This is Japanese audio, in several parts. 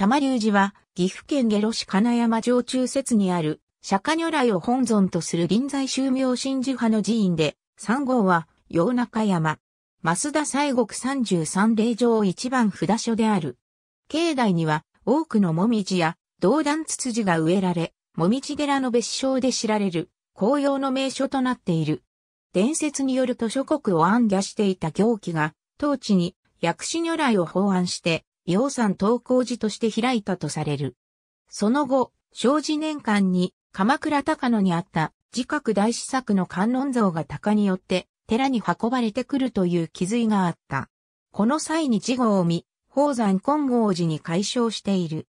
玉龍寺は、岐阜県下呂市金山城中説にある、釈迦如来を本尊とする臨在宗明神珠派の寺院で、3号は、洋中山。増田西国33霊場一番札所である。境内には、多くのもみじや、道弾ツツジが植えられ、もみじ寺の別称で知られる、紅葉の名所となっている。伝説によると諸国を暗挙していた行基が、当地に薬師如来を法案して、洋山東光寺として開いたとされる。その後、正治年間に鎌倉高野にあった自覚大施作の観音像が鷹によって寺に運ばれてくるという気づいがあった。この際に事後を見、宝山金剛寺に改称している。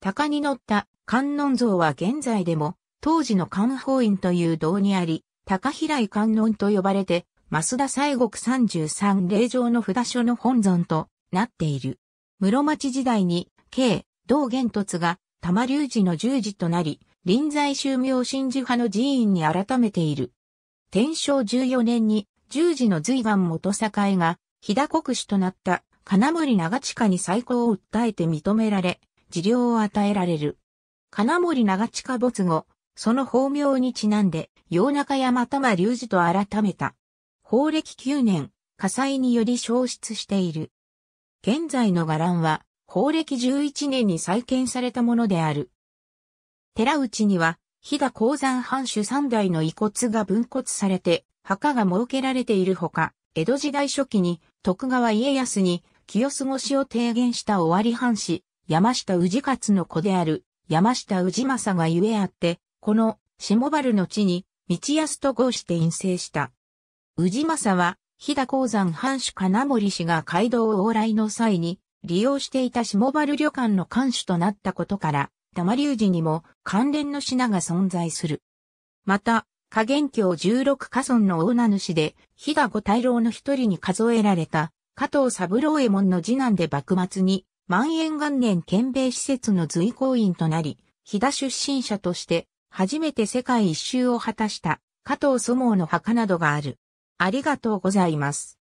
鷹に乗った観音像は現在でも当時の観法院という道にあり、高平井観音と呼ばれて、増田西国33霊場の札所の本尊となっている。室町時代に、慶、道玄突が、玉隆寺の十字となり、臨済宗明真珠派の寺院に改めている。天正十四年に、十字の随願元栄が、日田国主となった金森長近に再興を訴えて認められ、治療を与えられる。金森長近没後、その法名にちなんで、洋中山玉隆二と改めた。法暦九年、火災により消失している。現在の伽藍は、法暦11年に再建されたものである。寺内には、飛騨鉱山藩主三代の遺骨が分骨されて、墓が設けられているほか、江戸時代初期に徳川家康に清過ごしを提言した尾張藩士、山下氏勝の子である山下氏政がゆえあって、この下原の地に道康と号して陰性した。氏政は日田鉱山藩主金森氏が街道往来の際に利用していた下原旅館の館主となったことから、玉竜寺にも関連の品が存在する。また、加減教16家村の大名主で、日田五大老の一人に数えられた、加藤三郎右衛門の次男で幕末に、万延元年県米施設の随行員となり、日田出身者として、初めて世界一周を果たした、加藤祖毛の墓などがある。ありがとうございます。